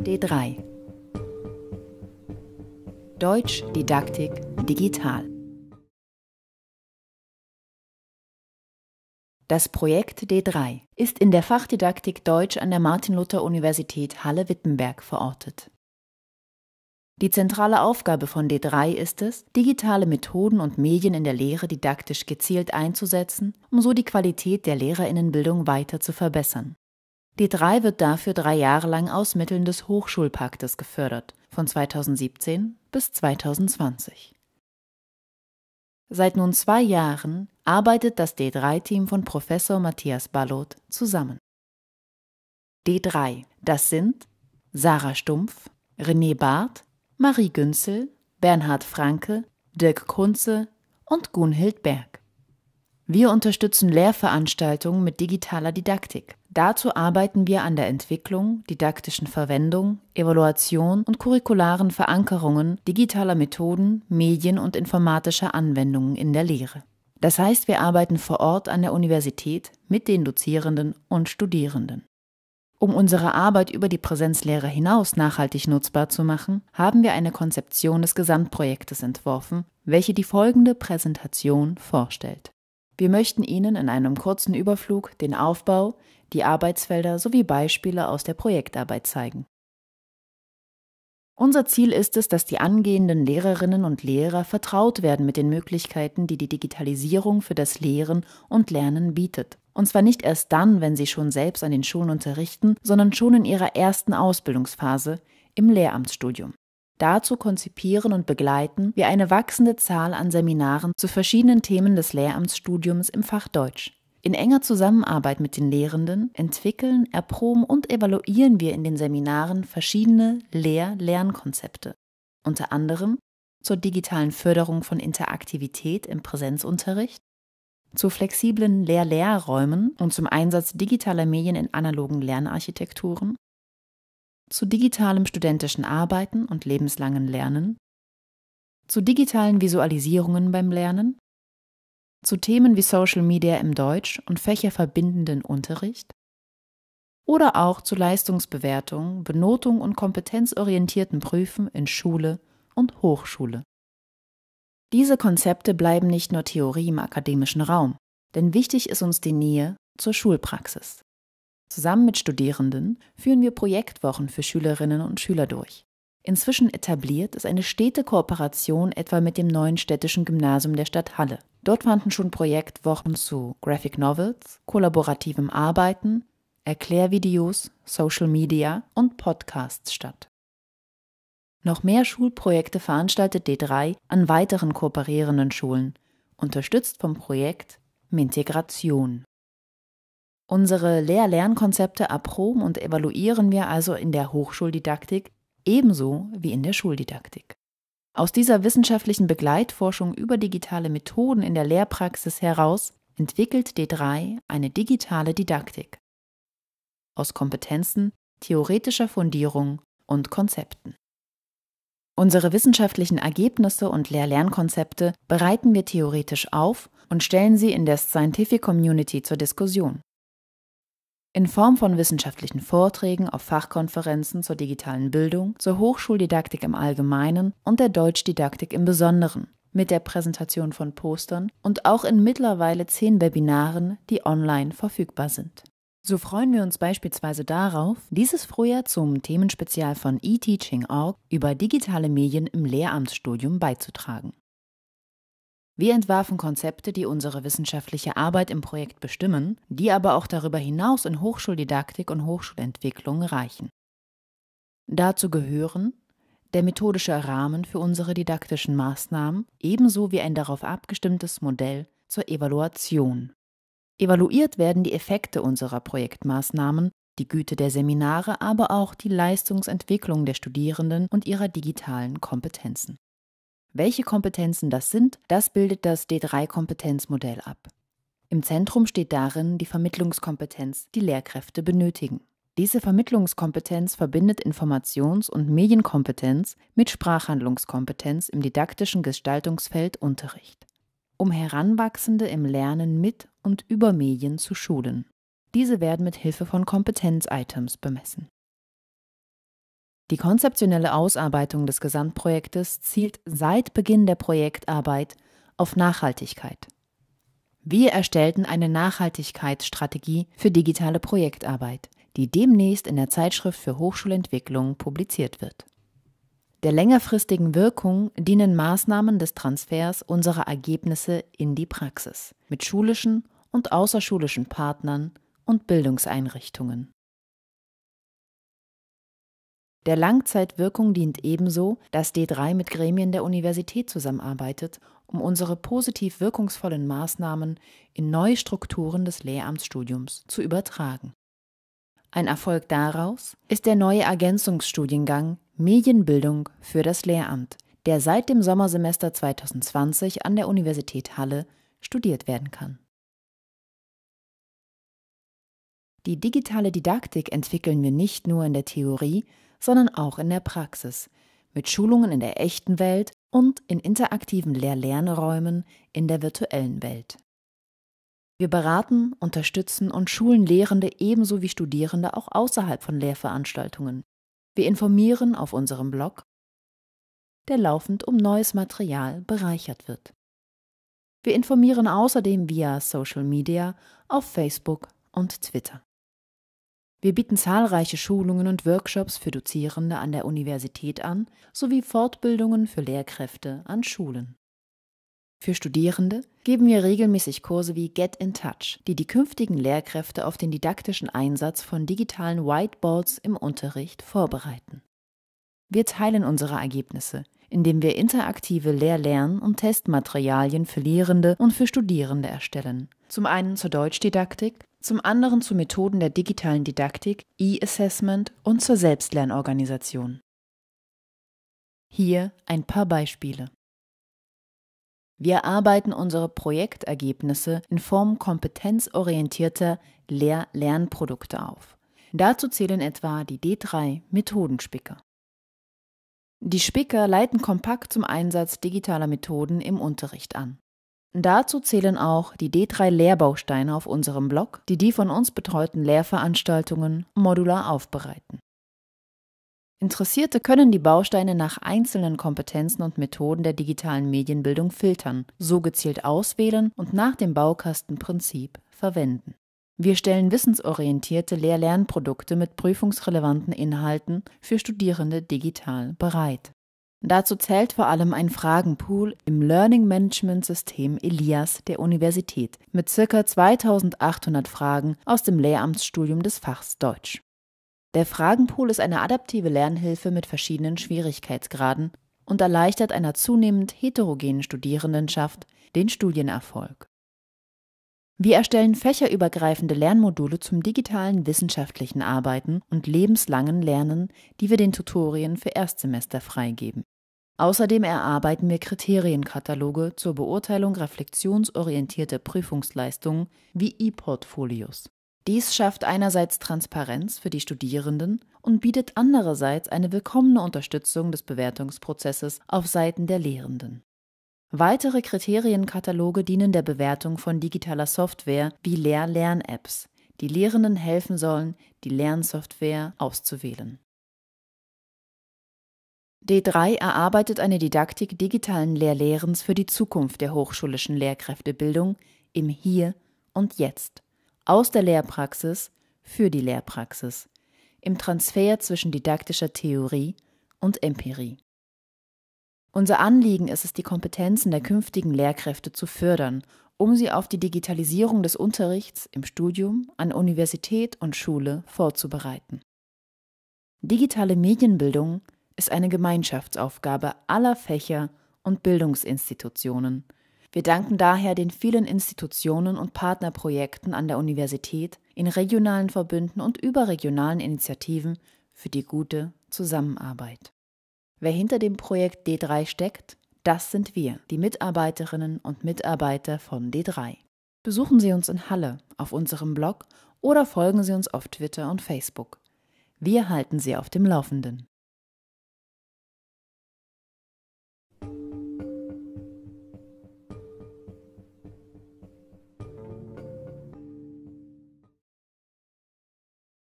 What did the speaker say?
D3 Deutsch Didaktik Digital Das Projekt D3 ist in der Fachdidaktik Deutsch an der Martin-Luther-Universität Halle-Wittenberg verortet. Die zentrale Aufgabe von D3 ist es, digitale Methoden und Medien in der Lehre didaktisch gezielt einzusetzen, um so die Qualität der Lehrerinnenbildung weiter zu verbessern. D3 wird dafür drei Jahre lang aus Mitteln des Hochschulpaktes gefördert, von 2017 bis 2020. Seit nun zwei Jahren arbeitet das D3-Team von Professor Matthias Ballot zusammen. D3, das sind Sarah Stumpf, René Barth, Marie Günzel, Bernhard Franke, Dirk Kunze und Gunhild Berg. Wir unterstützen Lehrveranstaltungen mit digitaler Didaktik Dazu arbeiten wir an der Entwicklung, didaktischen Verwendung, Evaluation und curricularen Verankerungen digitaler Methoden, Medien und informatischer Anwendungen in der Lehre. Das heißt, wir arbeiten vor Ort an der Universität mit den Dozierenden und Studierenden. Um unsere Arbeit über die Präsenzlehre hinaus nachhaltig nutzbar zu machen, haben wir eine Konzeption des Gesamtprojektes entworfen, welche die folgende Präsentation vorstellt. Wir möchten Ihnen in einem kurzen Überflug den Aufbau, die Arbeitsfelder sowie Beispiele aus der Projektarbeit zeigen. Unser Ziel ist es, dass die angehenden Lehrerinnen und Lehrer vertraut werden mit den Möglichkeiten, die die Digitalisierung für das Lehren und Lernen bietet. Und zwar nicht erst dann, wenn sie schon selbst an den Schulen unterrichten, sondern schon in ihrer ersten Ausbildungsphase im Lehramtsstudium. Dazu konzipieren und begleiten wir eine wachsende Zahl an Seminaren zu verschiedenen Themen des Lehramtsstudiums im Fach Deutsch. In enger Zusammenarbeit mit den Lehrenden entwickeln, erproben und evaluieren wir in den Seminaren verschiedene Lehr-Lernkonzepte, unter anderem zur digitalen Förderung von Interaktivität im Präsenzunterricht, zu flexiblen Lehr-Lehrräumen und zum Einsatz digitaler Medien in analogen Lernarchitekturen zu digitalem studentischen Arbeiten und lebenslangen Lernen, zu digitalen Visualisierungen beim Lernen, zu Themen wie Social Media im Deutsch- und fächerverbindenden Unterricht oder auch zu Leistungsbewertung, Benotung und kompetenzorientierten Prüfen in Schule und Hochschule. Diese Konzepte bleiben nicht nur Theorie im akademischen Raum, denn wichtig ist uns die Nähe zur Schulpraxis. Zusammen mit Studierenden führen wir Projektwochen für Schülerinnen und Schüler durch. Inzwischen etabliert ist eine stete Kooperation etwa mit dem neuen städtischen Gymnasium der Stadt Halle. Dort fanden schon Projektwochen zu Graphic Novels, kollaborativem Arbeiten, Erklärvideos, Social Media und Podcasts statt. Noch mehr Schulprojekte veranstaltet D3 an weiteren kooperierenden Schulen, unterstützt vom Projekt Mintegration. Unsere Lehr-Lernkonzepte erproben und evaluieren wir also in der Hochschuldidaktik ebenso wie in der Schuldidaktik. Aus dieser wissenschaftlichen Begleitforschung über digitale Methoden in der Lehrpraxis heraus entwickelt D3 eine digitale Didaktik aus Kompetenzen, theoretischer Fundierung und Konzepten. Unsere wissenschaftlichen Ergebnisse und Lehr-Lernkonzepte bereiten wir theoretisch auf und stellen sie in der Scientific Community zur Diskussion in Form von wissenschaftlichen Vorträgen auf Fachkonferenzen zur digitalen Bildung, zur Hochschuldidaktik im Allgemeinen und der Deutschdidaktik im Besonderen, mit der Präsentation von Postern und auch in mittlerweile zehn Webinaren, die online verfügbar sind. So freuen wir uns beispielsweise darauf, dieses Frühjahr zum Themenspezial von eTeaching.org über digitale Medien im Lehramtsstudium beizutragen. Wir entwarfen Konzepte, die unsere wissenschaftliche Arbeit im Projekt bestimmen, die aber auch darüber hinaus in Hochschuldidaktik und Hochschulentwicklung reichen. Dazu gehören der methodische Rahmen für unsere didaktischen Maßnahmen ebenso wie ein darauf abgestimmtes Modell zur Evaluation. Evaluiert werden die Effekte unserer Projektmaßnahmen, die Güte der Seminare, aber auch die Leistungsentwicklung der Studierenden und ihrer digitalen Kompetenzen. Welche Kompetenzen das sind, das bildet das D3-Kompetenzmodell ab. Im Zentrum steht darin die Vermittlungskompetenz, die Lehrkräfte benötigen. Diese Vermittlungskompetenz verbindet Informations- und Medienkompetenz mit Sprachhandlungskompetenz im didaktischen Gestaltungsfeld Unterricht, um Heranwachsende im Lernen mit und über Medien zu schulen. Diese werden mit Hilfe von Kompetenz-Items bemessen. Die konzeptionelle Ausarbeitung des Gesamtprojektes zielt seit Beginn der Projektarbeit auf Nachhaltigkeit. Wir erstellten eine Nachhaltigkeitsstrategie für digitale Projektarbeit, die demnächst in der Zeitschrift für Hochschulentwicklung publiziert wird. Der längerfristigen Wirkung dienen Maßnahmen des Transfers unserer Ergebnisse in die Praxis mit schulischen und außerschulischen Partnern und Bildungseinrichtungen. Der Langzeitwirkung dient ebenso, dass D3 mit Gremien der Universität zusammenarbeitet, um unsere positiv wirkungsvollen Maßnahmen in neue Strukturen des Lehramtsstudiums zu übertragen. Ein Erfolg daraus ist der neue Ergänzungsstudiengang Medienbildung für das Lehramt, der seit dem Sommersemester 2020 an der Universität Halle studiert werden kann. Die digitale Didaktik entwickeln wir nicht nur in der Theorie, sondern auch in der Praxis, mit Schulungen in der echten Welt und in interaktiven Lehr-Lernräumen in der virtuellen Welt. Wir beraten, unterstützen und schulen Lehrende ebenso wie Studierende auch außerhalb von Lehrveranstaltungen. Wir informieren auf unserem Blog, der laufend um neues Material bereichert wird. Wir informieren außerdem via Social Media auf Facebook und Twitter. Wir bieten zahlreiche Schulungen und Workshops für Dozierende an der Universität an sowie Fortbildungen für Lehrkräfte an Schulen. Für Studierende geben wir regelmäßig Kurse wie Get in Touch, die die künftigen Lehrkräfte auf den didaktischen Einsatz von digitalen Whiteboards im Unterricht vorbereiten. Wir teilen unsere Ergebnisse, indem wir interaktive Lehr-Lern- und Testmaterialien für Lehrende und für Studierende erstellen. Zum einen zur Deutschdidaktik, zum anderen zu Methoden der digitalen Didaktik, E-Assessment und zur Selbstlernorganisation. Hier ein paar Beispiele. Wir arbeiten unsere Projektergebnisse in Form kompetenzorientierter Lehr-Lernprodukte auf. Dazu zählen etwa die D3 Methodenspicke. Die Spicker leiten kompakt zum Einsatz digitaler Methoden im Unterricht an. Dazu zählen auch die D3 Lehrbausteine auf unserem Blog, die die von uns betreuten Lehrveranstaltungen modular aufbereiten. Interessierte können die Bausteine nach einzelnen Kompetenzen und Methoden der digitalen Medienbildung filtern, so gezielt auswählen und nach dem Baukastenprinzip verwenden. Wir stellen wissensorientierte Lehr-Lernprodukte mit prüfungsrelevanten Inhalten für Studierende digital bereit. Dazu zählt vor allem ein Fragenpool im Learning Management System Elias der Universität mit ca. 2800 Fragen aus dem Lehramtsstudium des Fachs Deutsch. Der Fragenpool ist eine adaptive Lernhilfe mit verschiedenen Schwierigkeitsgraden und erleichtert einer zunehmend heterogenen Studierendenschaft den Studienerfolg. Wir erstellen fächerübergreifende Lernmodule zum digitalen wissenschaftlichen Arbeiten und lebenslangen Lernen, die wir den Tutorien für Erstsemester freigeben. Außerdem erarbeiten wir Kriterienkataloge zur Beurteilung reflexionsorientierter Prüfungsleistungen wie E-Portfolios. Dies schafft einerseits Transparenz für die Studierenden und bietet andererseits eine willkommene Unterstützung des Bewertungsprozesses auf Seiten der Lehrenden. Weitere Kriterienkataloge dienen der Bewertung von digitaler Software wie Lehr-Lern-Apps, die Lehrenden helfen sollen, die Lernsoftware auszuwählen. D3 erarbeitet eine Didaktik digitalen Lehrlehrens für die Zukunft der hochschulischen Lehrkräftebildung im Hier und Jetzt, aus der Lehrpraxis für die Lehrpraxis, im Transfer zwischen didaktischer Theorie und Empirie. Unser Anliegen ist es, die Kompetenzen der künftigen Lehrkräfte zu fördern, um sie auf die Digitalisierung des Unterrichts im Studium an Universität und Schule vorzubereiten. Digitale Medienbildung ist eine Gemeinschaftsaufgabe aller Fächer und Bildungsinstitutionen. Wir danken daher den vielen Institutionen und Partnerprojekten an der Universität, in regionalen Verbünden und überregionalen Initiativen für die gute Zusammenarbeit. Wer hinter dem Projekt D3 steckt, das sind wir, die Mitarbeiterinnen und Mitarbeiter von D3. Besuchen Sie uns in Halle auf unserem Blog oder folgen Sie uns auf Twitter und Facebook. Wir halten Sie auf dem Laufenden.